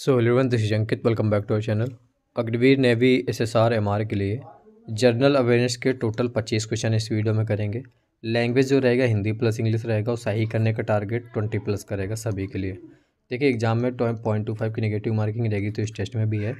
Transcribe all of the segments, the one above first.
सो एलिवन this is Ankit welcome back to our channel अग्रवीर navy S S R M R के लिए general awareness के टोटल पच्चीस क्वेश्चन इस वीडियो में करेंगे लैंग्वेज जो रहेगा हिंदी प्लस इंग्लिश रहेगा और सही करने का टारगेट ट्वेंटी प्लस करेगा रहेगा सभी के लिए देखिए एग्जाम में पॉइंट टू फाइव की निगेटिव मार्किंग रहेगी तो इस टेस्ट में भी है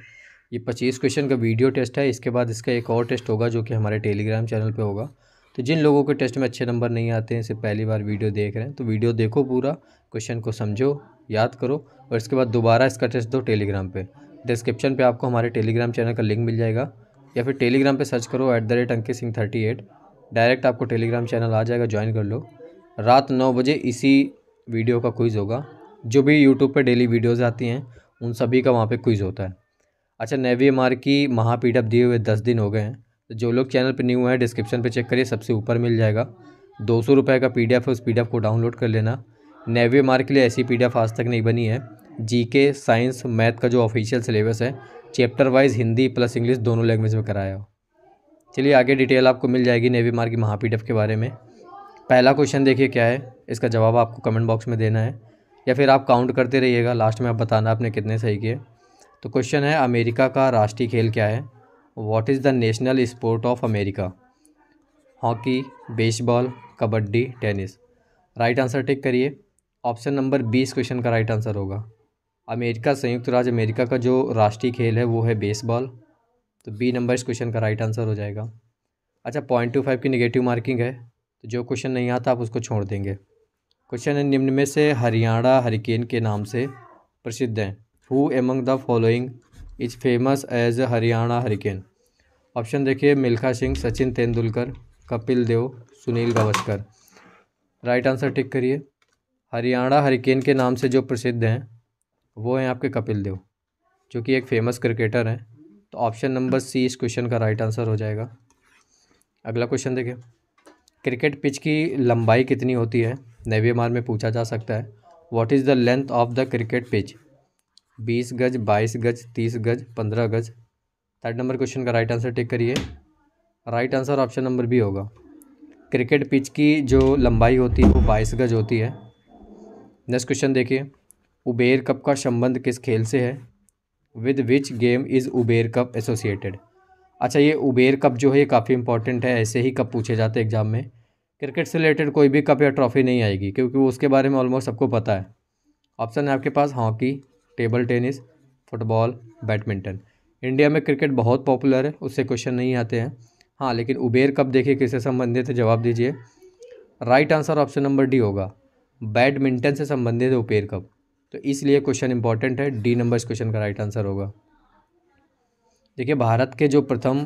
ये पच्चीस क्वेश्चन का वीडियो टेस्ट है इसके बाद इसका एक और टेस्ट होगा जो कि हमारे टेलीग्राम चैनल पर होगा तो जिन लोगों के टेस्ट में अच्छे नंबर नहीं आते हैं इसे पहली बार वीडियो देख रहे हैं तो वीडियो देखो पूरा क्वेश्चन को समझो याद करो और इसके बाद दोबारा इसका टेस्ट दो टेलीग्राम पे डिस्क्रिप्शन पे आपको हमारे टेलीग्राम चैनल का लिंक मिल जाएगा या फिर टेलीग्राम पे सर्च करो at the rate Ankit Singh thirty eight direct आपको टेलीग्राम चैनल आ जाएगा ज्वाइन कर लो रात नौ बजे इसी वीडियो का क्विज़ होगा जो भी यूट्यूब पर डेली वीडियोज़ आती हैं उन सभी का वहाँ पर क्विज़ होता है अच्छा नेवी एम की अब दिए हुए दस दिन हो गए हैं तो जो लोग चैनल पर न्यू हैं डिस्क्रिप्शन पर चेक करिए सबसे ऊपर मिल जाएगा दो सौ रुपये का पी है उस पी को डाउनलोड कर लेना नेवी मार्क के लिए ऐसी पी आज तक नहीं बनी है जीके साइंस मैथ का जो ऑफिशियल सिलेबस है chapter wise Hindi plus English दोनों लैंग्वेज में कराया हो चलिए आगे डिटेल आपको मिल जाएगी नेवी मार्क की महापी के बारे में पहला क्वेश्चन देखिए क्या है इसका जवाब आपको कमेंट बॉक्स में देना है या फिर आप काउंट करते रहिएगा लास्ट में आप बताना आपने कितने सही किए तो क्वेश्चन है अमेरिका का राष्ट्रीय खेल क्या है what is the national sport of America hockey baseball kabaddi tennis right answer tick करिए ऑप्शन नंबर बीस क्वेश्चन का राइट आंसर होगा अमेरिका संयुक्त राज्य अमेरिका का जो राष्ट्रीय खेल है वो है बेसबॉल तो बी नंबर इस क्वेश्चन का राइट आंसर हो जाएगा अच्छा पॉइंट टू फाइव की निगेटिव मार्किंग है तो जो क्वेश्चन नहीं आता आप उसको छोड़ देंगे क्वेश्चन है निम्न में से हरियाणा हरिकेन के नाम से प्रसिद्ध हैं who among the following is famous as Haryana hurricane option देखिए Milkha Singh Sachin Tendulkar Kapil Dev Sunil Gavaskar right answer tick करिए हरियाणा हरिकेन के नाम से जो प्रसिद्ध हैं वो हैं आपके कपिल देव जो कि एक फेमस क्रिकेटर हैं तो ऑप्शन नंबर सी इस क्वेश्चन का राइट आंसर हो जाएगा अगला क्वेश्चन देखें क्रिकेट पिच की लंबाई कितनी होती है नेवी मार में पूछा जा सकता है what is the length of the cricket pitch बीस गज बाईस गज तीस गज पंद्रह गज थर्ड नंबर क्वेश्चन का राइट आंसर टेक करिए right answer option number B होगा क्रिकेट पिच की जो लंबाई होती है वो बाईस गज होती है नेक्स्ट क्वेश्चन देखिए उबेर कप का संबंध किस खेल से है with which game is Uber cup associated अच्छा ये उबेर कप जो है ये काफ़ी इंपॉर्टेंट है ऐसे ही कप पूछे जाते हैं एग्जाम में क्रिकेट से रिलेटेड कोई भी कप या ट्रॉफी नहीं आएगी क्योंकि वो उसके बारे में ऑलमोस्ट सबको पता है ऑप्शन है आपके पास hockey table tennis football badminton India में क्रिकेट बहुत पॉपुलर है उससे क्वेश्चन नहीं आते हैं हाँ लेकिन उबेर कप देखिए किससे संबंधित है जवाब दीजिए right answer option number D होगा बैडमिंटन से संबंधित है उपेर कप तो इसलिए क्वेश्चन इंपॉर्टेंट है डी नंबर इस क्वेश्चन का राइट आंसर होगा देखिए भारत के जो प्रथम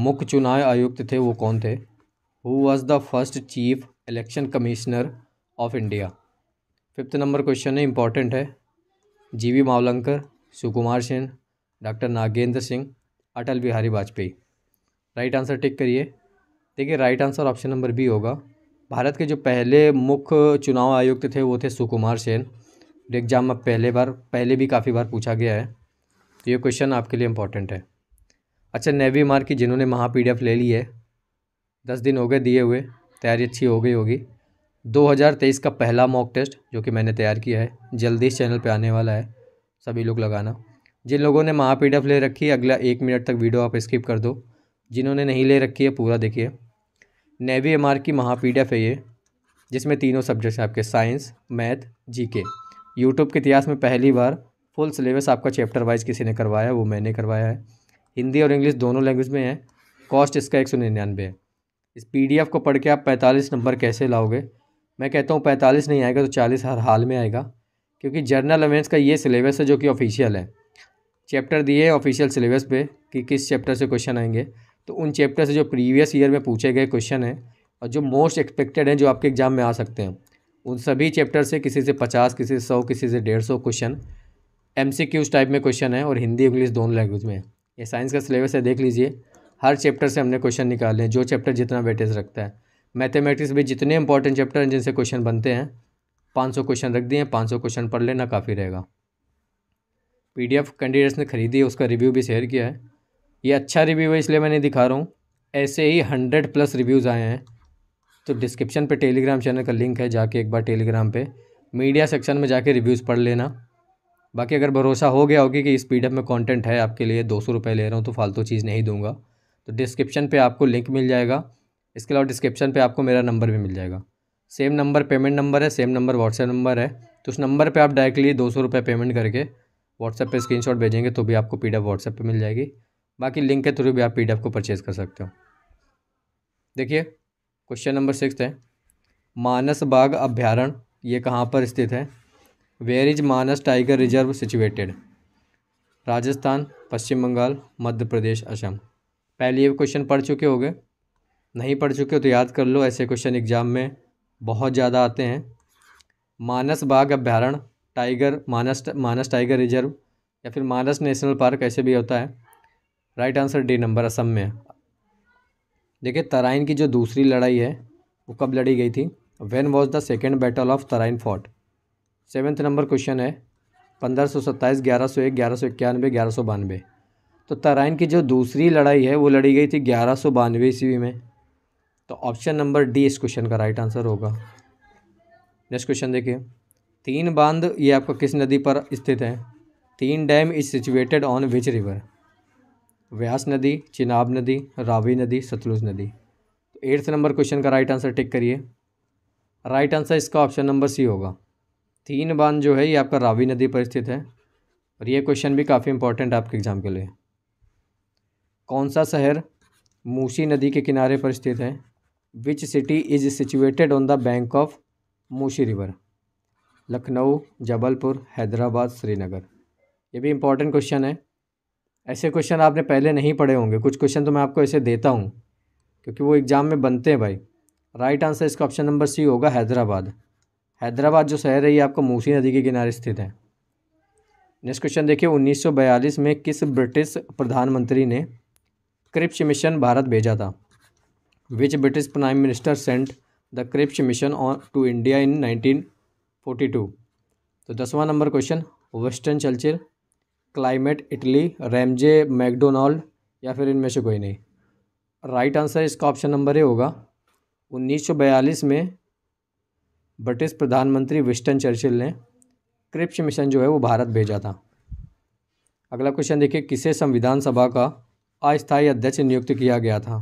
मुख्य चुनाव आयुक्त थे वो कौन थे who was the first chief election commissioner of India fifth number question है इंपॉर्टेंट है G V Mavalankar Sukumar Sen doctor Nagendra Singh Atal Bihari Vajpayee right answer tick करिए देखिए right answer option number B होगा भारत के जो पहले मुख्य चुनाव आयुक्त थे वो थे सुकुमार सेन एग्ज़ाम में पहले बार पहले भी काफ़ी बार पूछा गया है तो ये क्वेश्चन आपके लिए इम्पोर्टेंट है अच्छा नेवी मार की जिन्होंने महा पी ले ली है दस दिन हो गए दिए हुए तैयारी अच्छी हो गई होगी 2023 का पहला मॉक टेस्ट जो कि मैंने तैयार किया है जल्दी इस चैनल पे आने वाला है सभी लोग लगाना जिन लोगों ने महा पी ले रखी है अगला एक मिनट तक वीडियो आप स्किप कर दो जिन्होंने नहीं ले रखी है पूरा देखिए नेवी एम की महापीडीएफ है ये जिसमें तीनों सब्जेक्ट्स हैं आपके साइंस मैथ जी के यूट्यूब के इतिहास में पहली बार फुल सिलेबस आपका चैप्टर वाइज किसी ने करवाया वो मैंने करवाया है हिंदी और इंग्लिश दोनों लैंग्वेज में है कॉस्ट इसका एक सौ निन्यानवे है इस पी को पढ़ के आप पैंतालीस नंबर कैसे लाओगे मैं कहता हूँ पैंतालीस नहीं आएगा तो चालीस हर हाल में आएगा क्योंकि जर्नल अवेंस का ये सिलेबस है जो कि ऑफिशियल है चैप्टर दिए ऑफिशियल सिलेबस पे कि किस चैप्टर से क्वेश्चन आएंगे तो उन चैप्टर से जो प्रीवियस ईयर में पूछे गए क्वेश्चन हैं और जो मोस्ट एक्सपेक्टेड हैं जो आपके एग्ज़ाम में आ सकते हैं उन सभी चैप्टर से किसी से पचास किसी से सौ किसी से डेढ़ सौ question M C Qs type में क्वेश्चन है और हिंदी इंग्लिश दोनों लैंग्वेज में ये साइंस का सिलेबस है देख लीजिए हर चैप्टर से हमने क्वेश्चन निकाले हैं जो चैप्टर जितना वेटेज रखता है मैथमेटिक्स भी जितने इंपॉर्टेंट चैप्टर हैं जिनसे क्वेश्चन बनते हैं पाँच सौ क्वेश्चन रख दिए पाँच सौ क्वेश्चन पढ़ लेना काफ़ी रहेगा पीडीएफ कैंडिडेट्स ने खरीदी है उसका रिव्यू भी शेयर किया है ये अच्छा रिव्यू है इसलिए मैं नहीं दिखा रहा हूँ ऐसे ही हंड्रेड प्लस रिव्यूज़ आए हैं तो डिस्क्रिप्शन पे टेलीग्राम चैनल का लिंक है जाके एक बार टेलीग्राम पे मीडिया सेक्शन में जाके रिव्यूज़ पढ़ लेना बाकी अगर भरोसा हो गया होगी कि इस पी में कंटेंट है आपके लिए दो सौ रुपये ले रहा हूँ तो फालतू चीज़ नहीं दूंगा तो डिस्क्रिप्शन पर आपको लिंक मिल जाएगा इसके अलावा डिस्क्रिप्शन पर आपको मेरा नंबर भी मिल जाएगा सेम नंबर पेमेंट नंबर है सेम नंबर व्हाट्सएप नंबर है तो उस नंबर पे आप डायरेक्टली दो सौ रुपये पेमेंट करके व्हाट्सएप पे स्क्रीनशॉट भेजेंगे तो भी आपको पी डी व्हाट्सएप मिल जाएगी बाकी लिंक के थ्रू भी आप पी को परचेज़ कर सकते हो देखिए क्वेश्चन नंबर सिक्स है मानस बाग अभ्यारण ये कहाँ पर स्थित है where is Manas tiger reserve situated Rajasthan Paschim Bengal Madhya Pradesh Assam पहले ये क्वेश्चन पढ़ चुके होंगे नहीं पढ़ चुके हो तो याद कर लो ऐसे क्वेश्चन एग्ज़ाम में बहुत ज़्यादा आते हैं मानस बाग अभ्यारण tiger Manas Manas tiger reserve या फिर मानस नेशनल पार्क ऐसे भी होता है right answer D number Assam में देखिए तराइन की जो दूसरी लड़ाई है वो कब लड़ी गई थी when was the second battle of Tarain fought seventh number question है पंद्रह सौ सत्ताईस ग्यारह सौ एक ग्यारह सौ इक्यानवे ग्यारह सौ बानवे तो तराइन की जो दूसरी लड़ाई है वो लड़ी गई थी ग्यारह सौ बानवे ईस्वी में तो ऑप्शन नंबर डी इस क्वेश्चन का राइट आंसर होगा नेक्स्ट क्वेश्चन देखिए तीन बांध ये आपका किस नदी पर स्थित है Thein dam is situated on which river Vyas नदी चिनाब नदी रावी नदी सतलुज नदी तो एट्थ नंबर क्वेश्चन का राइट आंसर टिक करिए राइट आंसर इसका ऑप्शन नंबर सी होगा तीन बांध जो है ये आपका रावी नदी पर स्थित है और ये क्वेश्चन भी काफ़ी इंपॉर्टेंट है आपके एग्ज़ाम के लिए कौन सा शहर मूसी नदी के किनारे पर स्थित है which city is situated on the bank of Musi river Lucknow Jabalpur Hyderabad Srinagar ये भी इम्पॉर्टेंट क्वेश्चन है ऐसे क्वेश्चन आपने पहले नहीं पढ़े होंगे कुछ क्वेश्चन तो मैं आपको ऐसे देता हूँ क्योंकि वो एग्ज़ाम में बनते हैं भाई राइट आंसर इसका ऑप्शन नंबर सी होगा हैदराबाद हैदराबाद जो शहर है ये आपको मूसी नदी के किनारे स्थित है नेक्स्ट क्वेश्चन देखिए 1942 में किस ब्रिटिश प्रधानमंत्री ने क्रिप्स मिशन भारत भेजा था which British prime minister sent the Cripps mission on to India in 1942 तो दसवां number question Winston Churchill Clement Attlee Ramsay MacDonald या फिर इनमें से कोई नहीं राइट आंसर इसका ऑप्शन नंबर ए होगा 1942 में ब्रिटिश प्रधानमंत्री विस्टन चर्चिल ने क्रिप्स मिशन जो है वो भारत भेजा था अगला क्वेश्चन देखिए किसे संविधान सभा का अस्थायी अध्यक्ष नियुक्त किया गया था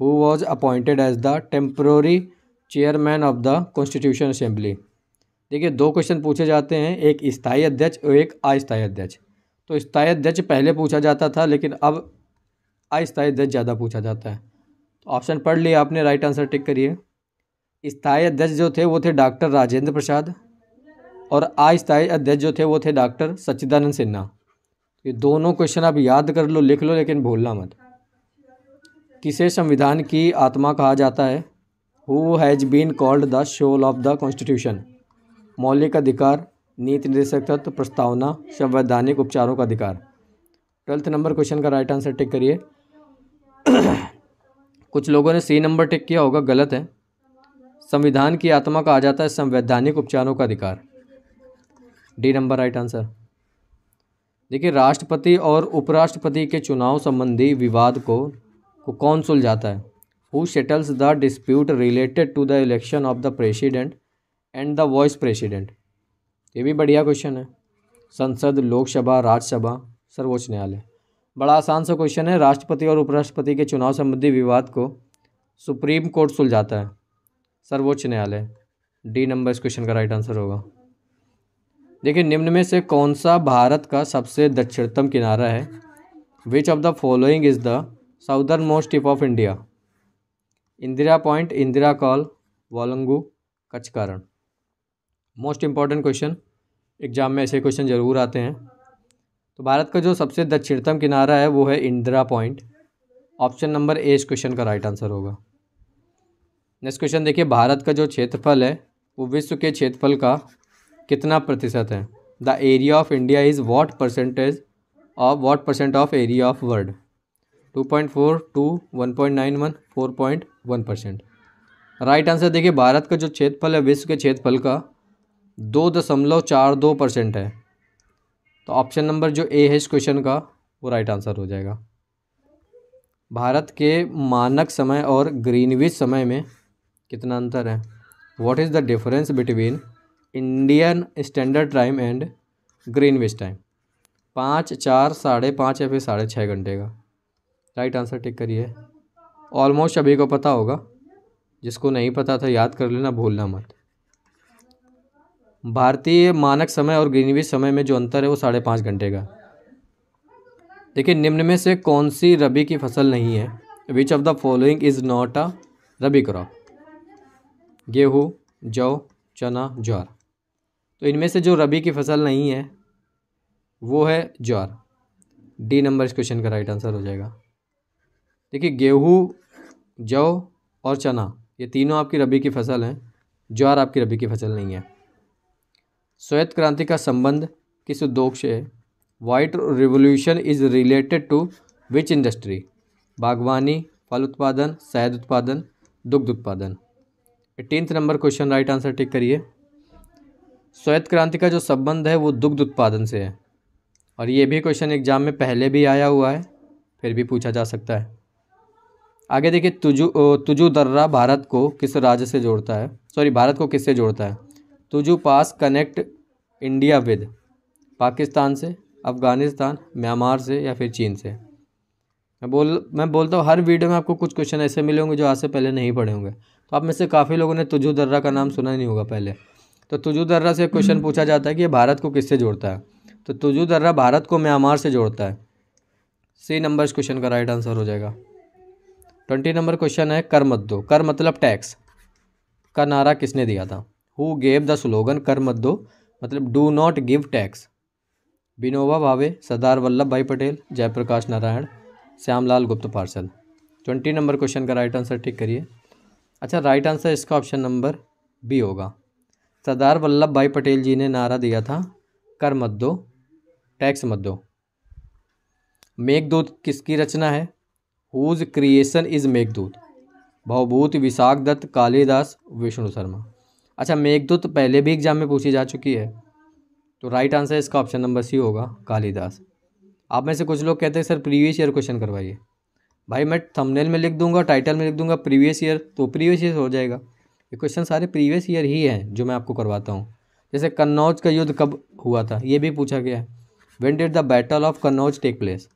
who was appointed as the temporary chairman of the constitution assembly देखिए दो क्वेश्चन पूछे जाते हैं एक स्थायी अध्यक्ष और एक अस्थायी अध्यक्ष तो स्थायी पहले पूछा जाता था लेकिन अब अस्थायी अध्यक्ष ज़्यादा पूछा जाता है तो ऑप्शन पढ़ लिया आपने राइट आंसर टिक करिए स्थायी अध्यक्ष जो थे वो थे डॉक्टर राजेंद्र प्रसाद और अस्थायी अध्यक्ष जो थे वो थे डॉक्टर सच्चिदानंद सिन्हा तो ये दोनों क्वेश्चन आप याद कर लो लिख लो लेकिन भूलना मत किसे संविधान की आत्मा कहा जाता है who has been called the soul of the constitution मौलिक अधिकार नीति निर्देशक तत्व प्रस्तावना संवैधानिक उपचारों का अधिकार ट्वेल्थ नंबर क्वेश्चन का राइट आंसर टिक करिए कुछ लोगों ने सी नंबर टिक किया होगा गलत है संविधान की आत्मा का आ जाता है संवैधानिक उपचारों का अधिकार डी नंबर राइट आंसर देखिए राष्ट्रपति और उपराष्ट्रपति के चुनाव संबंधी विवाद को को कौन सुलझाता है who settles the dispute related to the election of the president and the vice president ये भी बढ़िया क्वेश्चन है संसद लोकसभा राज्यसभा सर्वोच्च न्यायालय बड़ा आसान सा क्वेश्चन है राष्ट्रपति और उपराष्ट्रपति के चुनाव संबंधी विवाद को सुप्रीम कोर्ट सुलझाता है सर्वोच्च न्यायालय डी नंबर इस क्वेश्चन का राइट आंसर होगा देखिए निम्न में से कौन सा भारत का सबसे दक्षिणतम किनारा है which of the following is the southernmost tip of India Indira point Indira col वालंगू कचकारण मोस्ट इम्पॉर्टेंट क्वेश्चन एग्ज़ाम में ऐसे क्वेश्चन ज़रूर आते हैं तो भारत का जो सबसे दक्षिणतम किनारा है वो है Indira point option number A इस क्वेश्चन का राइट आंसर होगा नेक्स्ट क्वेश्चन देखिए भारत का जो क्षेत्रफल है वो विश्व के क्षेत्रफल का कितना प्रतिशत है the area of India is what percentage of what percent of area of world two point four two one point nine one four point one percent right answer देखिए भारत का जो क्षेत्रफल है विश्व के क्षेत्रफल का दो दशमलव चार दो परसेंट है तो ऑप्शन नंबर जो ए है इस क्वेश्चन का वो राइट आंसर हो जाएगा भारत के मानक समय और ग्रीनविच समय में कितना अंतर है what is the difference between Indian standard time and Greenwich time पाँच चार साढ़े पाँच या फिर साढ़े छः घंटे का राइट आंसर टिक करिए ऑलमोस्ट अभी को पता होगा जिसको नहीं पता था याद कर लेना भूलना मत भारतीय मानक समय और ग्रीनविच समय में जो अंतर है वो साढ़े पाँच घंटे का देखिए निम्न में से कौन सी रबी की फसल नहीं है which of the following is not a rabi crop गेहूँ जौ चना ज्वार तो इनमें से जो रबी की फसल नहीं है वो है ज्वार डी नंबर इस क्वेश्चन का राइट आंसर हो जाएगा देखिए गेहूँ जौ और चना ये तीनों आपकी रबी की फसल हैं ज्वार आपकी रबी की फसल नहीं है श्वेत क्रांति का संबंध किस उद्योग से है white revolution is related to which industry बागवानी फल उत्पादन शहद उत्पादन दुग्ध उत्पादन eighteenth number question right answer tick करिए श्वेत क्रांति का जो संबंध है वो दुग्ध उत्पादन से है और ये भी क्वेश्चन एग्जाम में पहले भी आया हुआ है फिर भी पूछा जा सकता है आगे देखिए तुजू तुजू दर्रा भारत को किस राज्य से जोड़ता है सॉरी भारत को किससे जोड़ता है तो जो pass connect India with Pakistan से अफ़गानिस्तान म्यांमार से या फिर चीन से मैं बोल मैं बोलता हूँ हर वीडियो में आपको कुछ क्वेश्चन ऐसे मिले होंगे जो आज से पहले नहीं पढ़े होंगे तो आप में से काफ़ी लोगों ने तुजू दर्रा का नाम सुना नहीं होगा पहले तो तुजू दर्रा से क्वेश्चन पूछा जाता है कि ये भारत को किससे जोड़ता है तो तुजू दर्रा भारत को म्यांमार से जोड़ता है सी नंबर इस क्वेश्चन का राइट आंसर हो जाएगा ट्वेंटी नंबर क्वेश्चन है कर मत दो कर मतलब टैक्स का नारा किसने दिया था हु गेव द स्लोगन कर मत दो मतलब do not give tax Vinoba Bhave Sardar Vallabh भाई पटेल जयप्रकाश नारायण श्यामलाल गुप्त पार्षद ट्वेंटी नंबर क्वेश्चन का राइट आंसर ठीक करिए अच्छा राइट आंसर इसका ऑप्शन नंबर बी होगा सरदार वल्लभ भाई पटेल जी ने नारा दिया था कर मत दो टैक्स मत दो मेघदूत किसकी रचना है whose creation is Meghdoot Bhavabhuti Vishakhadatta Kalidas Vishnu Sharma अच्छा मेघदूत तो पहले भी एग्जाम में पूछी जा चुकी है तो राइट आंसर इसका ऑप्शन नंबर सी होगा कालिदास आप में से कुछ लोग कहते हैं सर प्रीवियस ईयर क्वेश्चन करवाइए भाई मैं थंबनेल में लिख दूंगा टाइटल में लिख दूंगा प्रीवियस ईयर तो प्रीवियस ईयर हो जाएगा ये क्वेश्चन सारे प्रीवियस ईयर ही हैं जो मैं आपको करवाता हूँ जैसे कन्नौज का युद्ध कब हुआ था ये भी पूछा गया है when did the battle of Kannauj take place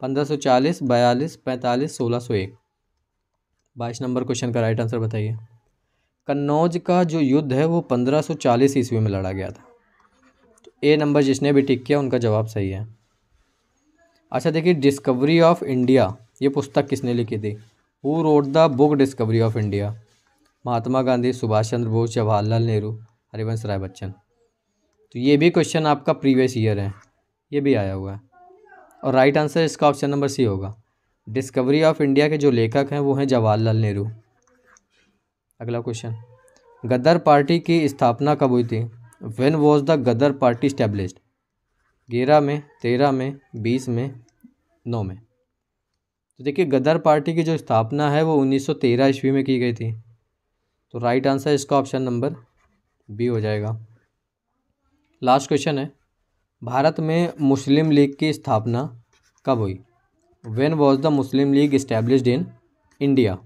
पंद्रह सौ चालीस बयालीस पैंतालीस सोलह सौ एक बाईस नंबर क्वेश्चन का राइट आंसर बताइए कन्नौज का जो युद्ध है वो 1540 ईस्वी में लड़ा गया था तो ए नंबर जिसने भी टिक किया उनका जवाब सही है अच्छा देखिए डिस्कवरी ऑफ इंडिया ये पुस्तक किसने लिखी थी who wrote the book discovery of India Mahatma Gandhi Subhash Chandra Bose Jawaharlal Nehru Harivansh Rai Bachchan तो ये भी क्वेश्चन आपका प्रीवियस ईयर है ये भी आया हुआ है और राइट आंसर इसका ऑप्शन नंबर सी होगा डिस्कवरी ऑफ इंडिया के जो लेखक हैं वो हैं जवाहरलाल नेहरू अगला क्वेश्चन गदर पार्टी की स्थापना कब हुई थी when was the Ghadar party establish ग्यारह में तेरह में बीस में नौ में तो देखिए गदर पार्टी की जो स्थापना है वो 1913 ईस्वी में की गई थी तो राइट आंसर इसका ऑप्शन नंबर बी हो जाएगा लास्ट क्वेश्चन है भारत में मुस्लिम लीग की स्थापना कब हुई when was the Muslim League establish in India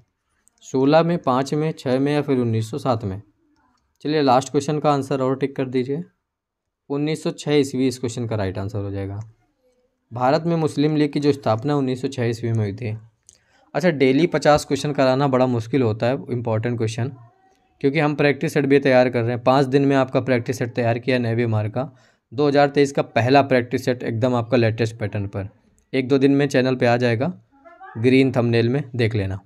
सोलह में पाँच में छः में या फिर उन्नीस सौ सात में चलिए लास्ट क्वेश्चन का आंसर और टिक कर दीजिए उन्नीस सौ छः ईस्वी इस क्वेश्चन का राइट आंसर हो जाएगा भारत में मुस्लिम लीग की जो स्थापना उन्नीस सौ छः ईस्वी में हुई थी अच्छा डेली पचास क्वेश्चन कराना बड़ा मुश्किल होता है इंपॉर्टेंट क्वेश्चन क्योंकि हम प्रैक्टिस सेट भी तैयार कर रहे हैं पाँच दिन में आपका प्रैक्टिस सेट तैयार किया नए मार का तेईस का पहला प्रैक्टिस सेट एकदम आपका लेटेस्ट पैटर्न पर एक दो दिन में चैनल पे आ जाएगा ग्रीन थंबनेल में देख लेना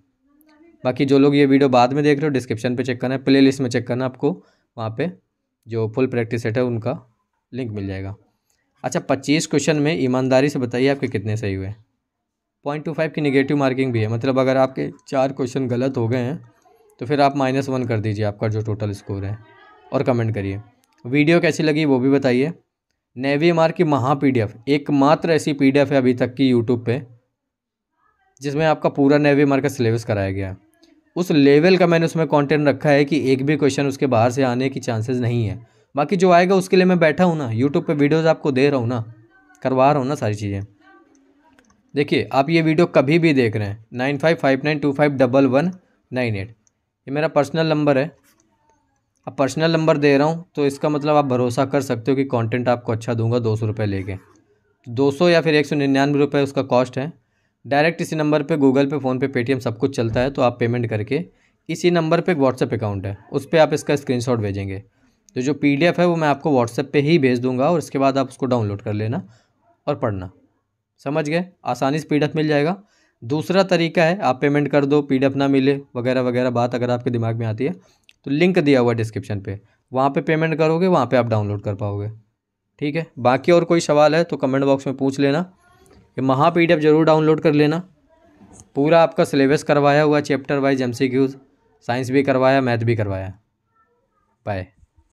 बाकी जो लोग ये वीडियो बाद में देख रहे हो डिस्क्रिप्शन पे चेक करना है प्ले लिस्ट में चेक करना आपको वहाँ पे जो फुल प्रैक्टिस सेट है उनका लिंक मिल जाएगा अच्छा पच्चीस क्वेश्चन में ईमानदारी से बताइए आपके कितने सही हुए पॉइंट टू फाइव की निगेटिव मार्किंग भी है मतलब अगर आपके चार क्वेश्चन गलत हो गए हैं तो फिर आप माइनस वन कर दीजिए आपका जो टोटल स्कोर है और कमेंट करिए वीडियो कैसी लगी वो भी बताइए नेवी एम की महा पी एकमात्र ऐसी पी है अभी तक की यूट्यूब पर जिसमें आपका पूरा नेवी एम का सिलेबस कराया गया है उस लेवल का मैंने उसमें कंटेंट रखा है कि एक भी क्वेश्चन उसके बाहर से आने की चांसेस नहीं है बाकी जो आएगा उसके लिए मैं बैठा हूँ ना यूट्यूब पे वीडियोस आपको दे रहा हूँ ना करवा रहा हूँ ना सारी चीज़ें देखिए आप ये वीडियो कभी भी देख रहे हैं nine five five nine two five double one nine eight ये मेरा पर्सनल नंबर है अब पर्सनल नंबर दे रहा हूँ तो इसका मतलब आप भरोसा कर सकते हो कि कॉन्टेंट आपको अच्छा दूंगा दो सौ रुपये दो सौ या फिर एक सौ निन्यानवे रुपये उसका कॉस्ट है डायरेक्ट इसी नंबर पे गूगल पे फ़ोनपे पेटीएम सब कुछ चलता है तो आप पेमेंट करके इसी नंबर पे एक व्हाट्सएप अकाउंट है उस पर आप इसका स्क्रीनशॉट भेजेंगे तो जो पीडीएफ है वो मैं आपको व्हाट्सएप पे ही भेज दूंगा और इसके बाद आप उसको डाउनलोड कर लेना और पढ़ना समझ गए आसानी से पी मिल जाएगा दूसरा तरीका है आप पेमेंट कर दो पी ना मिले वगैरह वगैरह बात अगर आपके दिमाग में आती है तो लिंक दिया हुआ डिस्क्रिप्शन पर वहाँ पर पेमेंट करोगे वहाँ पर आप डाउनलोड कर पाओगे ठीक है बाकी और कोई सवाल है तो कमेंट बॉक्स में पूछ लेना ये महा पी जरूर डाउनलोड कर लेना पूरा आपका सिलेबस करवाया हुआ chapter wise M C Qs science भी करवाया मैथ भी करवाया बाय